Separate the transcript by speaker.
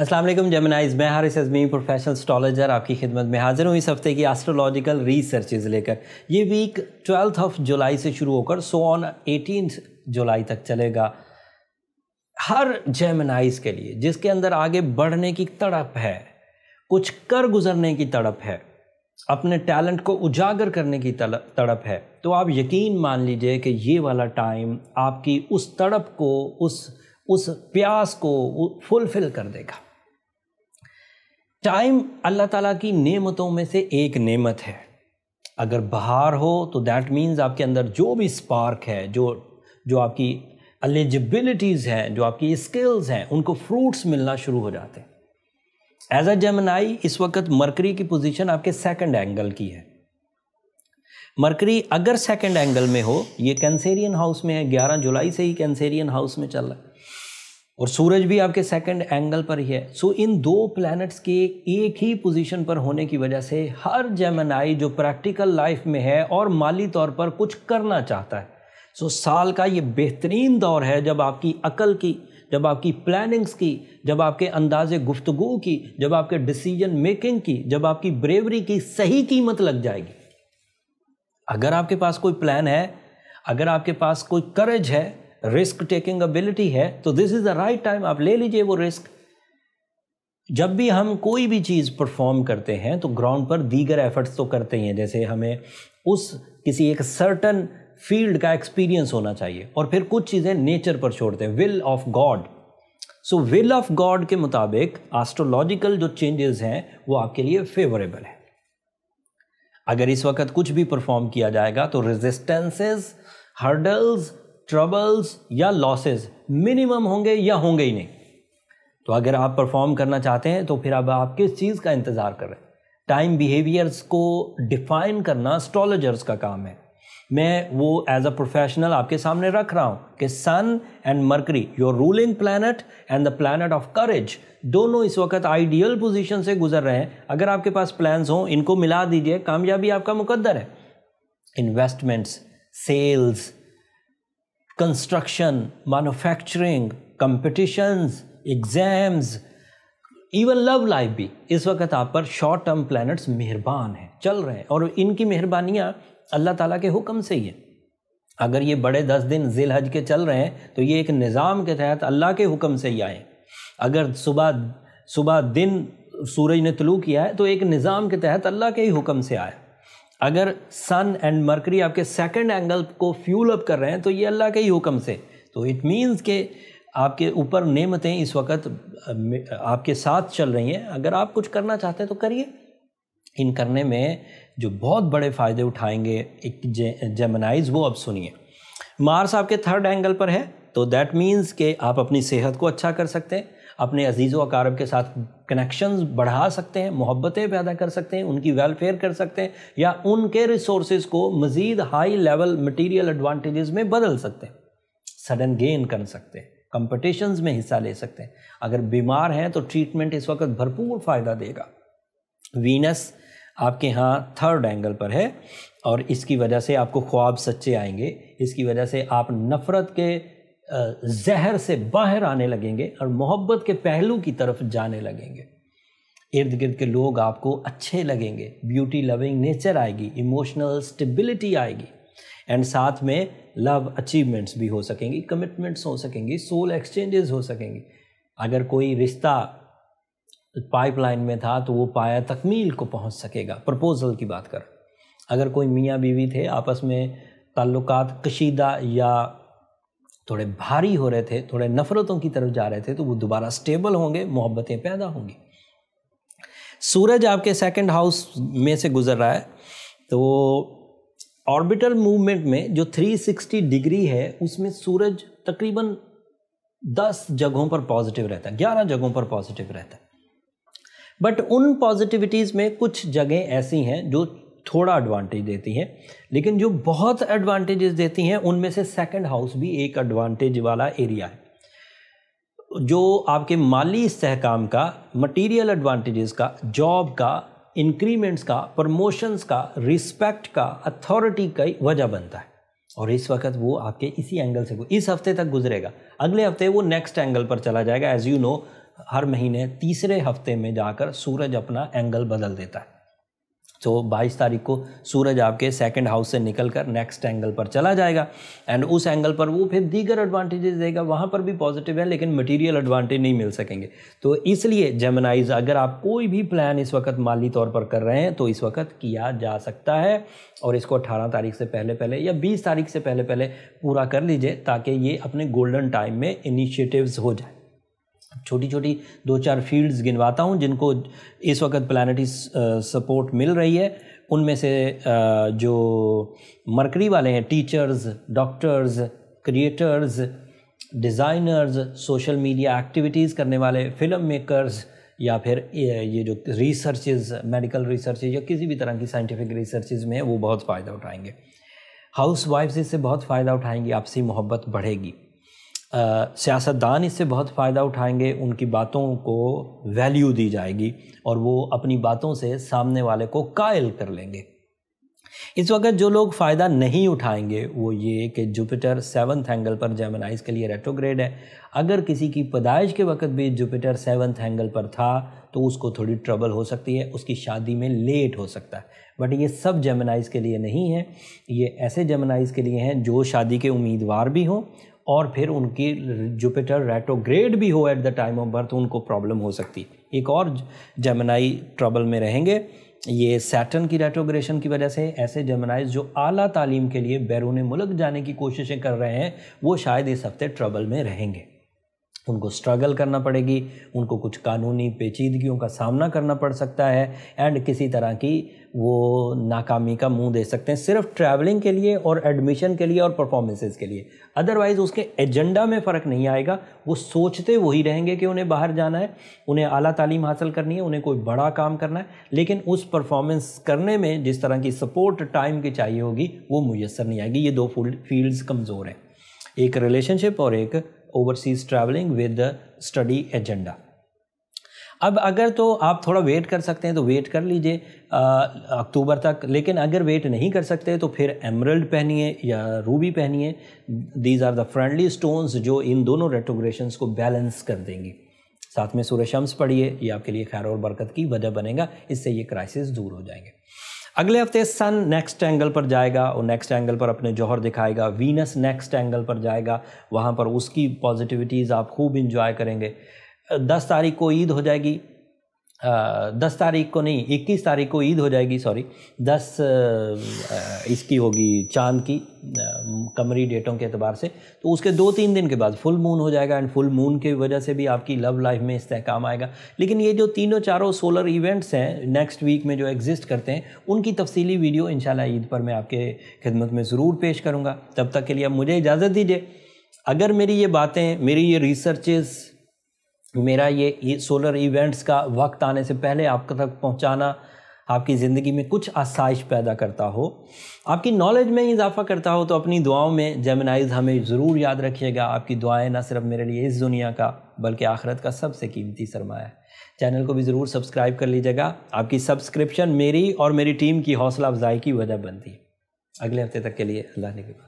Speaker 1: असलम जमनाइज मैं हारिस अजमी प्रोफेशनल स्टॉलजर आपकी खिदमत में हाजिर हूँ इस हफ्ते की एस्ट्रोलॉजिकल रिसर्चेज लेकर ये वीक ट्वेल्थ ऑफ जुलाई से शुरू होकर सो ऑन एटीन जुलाई तक चलेगा हर जेमनाइज के लिए जिसके अंदर आगे बढ़ने की तड़प है कुछ कर गुजरने की तड़प है अपने टैलेंट को उजागर करने की तड़प है तो आप यकीन मान लीजिए कि ये वाला टाइम आपकी उस तड़प को उस उस प्यास को फुलफिल कर देगा टाइम अल्लाह ताला की नेमतों में से एक नेमत है अगर बाहर हो तो दैट मीन्स आपके अंदर जो भी स्पार्क है जो जो आपकी एलिजिबिलिटीज़ हैं जो आपकी स्किल्स हैं उनको फ्रूट्स मिलना शुरू हो जाते हैं एज अ जमनाई इस वक्त मरकरी की पोजीशन आपके सेकंड एंगल की है मरकरी अगर सेकंड एंगल में हो ये कैंसेरियन हाउस में है 11 जुलाई से ही कैंसेरियन हाउस में चल रहा है और सूरज भी आपके सेकंड एंगल पर ही है सो इन दो प्लैनेट्स के एक ही पोजीशन पर होने की वजह से हर जेमनाई जो प्रैक्टिकल लाइफ में है और माली तौर पर कुछ करना चाहता है सो so, साल का ये बेहतरीन दौर है जब आपकी अकल की जब आपकी प्लानिंग्स की जब आपके अंदाज़ गुफ्तगु की जब आपके डिसीजन मेकिंग की जब आपकी ब्रेवरी की सही कीमत लग जाएगी अगर आपके पास कोई प्लान है अगर आपके पास कोई करेज है रिस्क टेकिंग एबिलिटी है तो this is the right time आप ले लीजिए वो रिस्क जब भी हम कोई भी चीज़ परफॉर्म करते हैं तो ग्राउंड पर दीगर एफर्ट्स तो करते ही हैं जैसे हमें उस किसी एक सर्टन फील्ड का एक्सपीरियंस होना चाहिए और फिर कुछ चीज़ें नेचर पर छोड़ते हैं will of God so will of God के मुताबिक एस्ट्रोलॉजिकल जो चेंजेस हैं वो आपके लिए फेवरेबल है अगर इस वक्त कुछ भी परफॉर्म किया जाएगा तो रेजिस्टेंसेस हर्डल्स ट्रबल्स या लॉसेज मिनिमम होंगे या होंगे ही नहीं तो अगर आप परफॉर्म करना चाहते हैं तो फिर अब आप किस चीज़ का इंतज़ार कर रहे हैं टाइम बिहेवियर्स को डिफाइन करना एस्ट्रोलॉजर्स का काम है मैं वो एज अ प्रोफेशनल आपके सामने रख रहा हूँ कि sun and Mercury your ruling planet and the planet of courage दोनों इस वक्त आइडियल पोजिशन से गुजर रहे हैं अगर आपके पास प्लान्स हों इनको मिला दीजिए कामयाबी आपका मुकद्दर है investments sales construction, manufacturing, competitions, exams even love life भी इस वक्त आप पर शॉर्ट टर्म प्लानट्स मेहरबान हैं चल रहे हैं और इनकी मेहरबानियाँ अल्लाह ताला के हुक्म से ही है अगर ये बड़े दस दिन जिल हज के चल रहे हैं तो ये एक निज़ाम के तहत अल्लाह के हुक्म से ही आए अगर सुबह सुबह दिन सूरज ने तलू किया है तो एक निज़ाम के तहत अल्लाह के ही हुक्म से आया अगर सन एंड मरकरी आपके सेकंड एंगल को फ्यूल अप कर रहे हैं तो ये अल्लाह के ही हुक्म से तो इट मीन्स के आपके ऊपर नेमतें इस वक्त आपके साथ चल रही हैं अगर आप कुछ करना चाहते हैं तो करिए इन करने में जो बहुत बड़े फ़ायदे उठाएंगे एक जे, जेमनाइज वो अब सुनिए मार्स आपके थर्ड एंगल पर है तो दैट मीन्स के आप अपनी सेहत को अच्छा कर सकते हैं अपने अजीज़ वकारब के साथ कनेक्शन बढ़ा सकते हैं मोहब्बतें पैदा कर सकते हैं उनकी वेलफेयर कर सकते हैं या उनके रिसोर्स को मज़ीद हाई लेवल मटीरियल एडवांटेजेस में बदल सकते हैं सडन गेन कर सकते हैं कंपटिशन्स में हिस्सा ले सकते हैं अगर बीमार हैं तो ट्रीटमेंट इस वक्त भरपूर फ़ायदा देगा वीनस आपके यहाँ थर्ड एंगल पर है और इसकी वजह से आपको ख्वाब सच्चे आएंगे इसकी वजह से आप नफ़रत के जहर से बाहर आने लगेंगे और मोहब्बत के पहलू की तरफ जाने लगेंगे इर्द गिर्द के लोग आपको अच्छे लगेंगे ब्यूटी लविंग नेचर आएगी इमोशनल स्टेबिलिटी आएगी एंड साथ में लव अचीवमेंट्स भी हो सकेंगी कमिटमेंट्स हो सकेंगी सोल एक्सचेंजेस हो सकेंगी अगर कोई रिश्ता पाइपलाइन में था तो वो पाया तकमील को पहुंच सकेगा प्रपोजल की बात कर अगर कोई मियाँ बीवी थे आपस में ताल्लुकात कशीदा या थोड़े भारी हो रहे थे थोड़े नफरतों की तरफ जा रहे थे तो वो दोबारा स्टेबल होंगे मोहब्बतें पैदा होंगी सूरज आपके सेकंड हाउस में से गुजर रहा है तो ऑर्बिटल मूवमेंट में जो 360 डिग्री है उसमें सूरज तकरीबन 10 जगहों पर पॉजिटिव रहता है 11 जगहों पर पॉजिटिव रहता है बट उन पॉजिटिविटीज़ में कुछ जगह ऐसी हैं जो थोड़ा एडवांटेज देती हैं लेकिन जो बहुत एडवांटेजेस देती हैं उनमें से सेकंड हाउस भी एक एडवांटेज वाला एरिया है जो आपके माली इसकाम का मटेरियल एडवांटेजेस का जॉब का इंक्रीमेंट्स का प्रमोशंस का रिस्पेक्ट का अथॉरिटी का वजह बनता है और इस वक्त वो आपके इसी एंगल से इस हफ्ते तक गुजरेगा अगले हफ्ते वो नेक्स्ट एंगल पर चला जाएगा एज यू नो हर महीने तीसरे हफ्ते में जाकर सूरज अपना एंगल बदल देता है तो 22 तारीख को सूरज आपके सेकंड हाउस से निकलकर नेक्स्ट एंगल पर चला जाएगा एंड उस एंगल पर वो फिर दीगर एडवांटेजेस देगा वहाँ पर भी पॉजिटिव है लेकिन मटेरियल एडवांटेज नहीं मिल सकेंगे तो इसलिए जेमनाइज अगर आप कोई भी प्लान इस वक्त माली तौर पर कर रहे हैं तो इस वक्त किया जा सकता है और इसको अठारह तारीख से पहले पहले या बीस तारीख से पहले पहले पूरा कर लीजिए ताकि ये अपने गोल्डन टाइम में इनिशिएटिव्स हो जाए छोटी छोटी दो चार फील्ड्स गिनवाता हूँ जिनको इस वक्त प्लानटी सपोर्ट मिल रही है उनमें से जो मरकरी वाले हैं teachers doctors creators designers social media activities करने वाले फिल्म मेकर्स या फिर ये जो रिसर्चेज मेडिकल रिसर्चेज या किसी भी तरह की साइंटिफिक रिसर्चेज में वो बहुत फ़ायदा उठाएंगे हाउस वाइफ्स इससे बहुत फ़ायदा उठाएंगी आपसी मोहब्बत बढ़ेगी सियासतदान इससे बहुत फ़ायदा उठाएंगे उनकी बातों को वैल्यू दी जाएगी और वो अपनी बातों से सामने वाले को कायल कर लेंगे इस वक्त जो लोग फ़ायदा नहीं उठाएंगे वो ये कि जुपिटर सेवन्थ एंगल पर जेमनाइज के लिए रेट्रोग्रेड है अगर किसी की पैदाइश के वक्त भी जुपिटर सेवन्थ एंगल पर था तो उसको थोड़ी ट्रबल हो सकती है उसकी शादी में लेट हो सकता है बट ये सब जेमनाइज के लिए नहीं है ये ऐसे जेमनाइज के लिए हैं जो शादी के उम्मीदवार भी हों और फिर उनकी जुपिटर रेटोग्रेड भी हो at the time of birth उनको प्रॉब्लम हो सकती एक और जमनाई ट्रबल में रहेंगे ये सैटन की रेटोग्रेशन की वजह से ऐसे जमनाइज जो आला तालीम के लिए बैरून मुल्क जाने की कोशिशें कर रहे हैं वो शायद इस हफ्ते ट्रबल में रहेंगे उनको स्ट्रगल करना पड़ेगी उनको कुछ कानूनी पेचीदगियों का सामना करना पड़ सकता है एंड किसी तरह की वो नाकामी का मुंह दे सकते हैं सिर्फ ट्रैवलिंग के लिए और एडमिशन के लिए और परफॉर्मेंसेस के लिए अदरवाइज़ उसके एजेंडा में फ़र्क नहीं आएगा वो सोचते वही रहेंगे कि उन्हें बाहर जाना है उन्हें अला तालीम हासिल करनी है उन्हें कोई बड़ा काम करना है लेकिन उस परफॉर्मेंस करने में जिस तरह की सपोर्ट टाइम की चाहिए होगी वो मुयसर नहीं आएगी ये दो फील्ड्स कमज़ोर हैं एक रिलेशनशिप और एक overseas travelling with study agenda अब अगर तो आप थोड़ा वेट कर सकते हैं तो वेट कर लीजिए अक्टूबर तक लेकिन अगर वेट नहीं कर सकते तो फिर एमरल्ड पहनिए या रूबी पहनिए these are the friendly stones जो इन दोनों रेटोग्रेशन को बैलेंस कर देंगी साथ में सूर्य शम्स पढ़िए ये आपके लिए खैर और बरकत की वजह बनेगा इससे ये क्राइसिस दूर हो जाएंगे अगले हफ्ते सन नेक्स्ट एंगल पर जाएगा और नेक्स्ट एंगल पर अपने जौहर दिखाएगा वीनस नेक्स्ट एंगल पर जाएगा वहाँ पर उसकी पॉजिटिविटीज़ आप खूब इंजॉय करेंगे दस तारीख को ईद हो जाएगी दस तारीख को नहीं इक्कीस तारीख को ईद हो जाएगी सॉरी दस इसकी होगी चांद की कमरी डेटों के अतबार से तो उसके दो तीन दिन के बाद फुल मून हो जाएगा एंड फुल मून की वजह से भी आपकी लव लाइफ में इस्तेकाम आएगा लेकिन ये जो तीनों चारों सोलर इवेंट्स हैं नेक्स्ट वीक में जो एग्जिस्ट करते हैं उनकी तफसीली वीडियो इन ईद पर मैं आपके खिदमत में ज़रूर पेश करूँगा तब तक के लिए आप मुझे इजाज़त दीजिए अगर मेरी ये बातें मेरी ये रिसर्चेज़ मेरा ये सोलर इवेंट्स का वक्त आने से पहले आप तक पहुंचाना आपकी ज़िंदगी में कुछ आसाइश पैदा करता हो आपकी नॉलेज में इजाफा करता हो तो अपनी दुआओं में जेमिनाइज हमें ज़रूर याद रखिएगा आपकी दुआएं ना सिर्फ मेरे लिए इस दुनिया का बल्कि आखिरत का सबसे कीमती सरमाया है चैनल को भी ज़रूर सब्सक्राइब कर लीजिएगा आपकी सब्सक्रिप्शन मेरी और मेरी टीम की हौसला अफजाई की वजह बनती है अगले हफ्ते तक के लिए अल्लाह ने के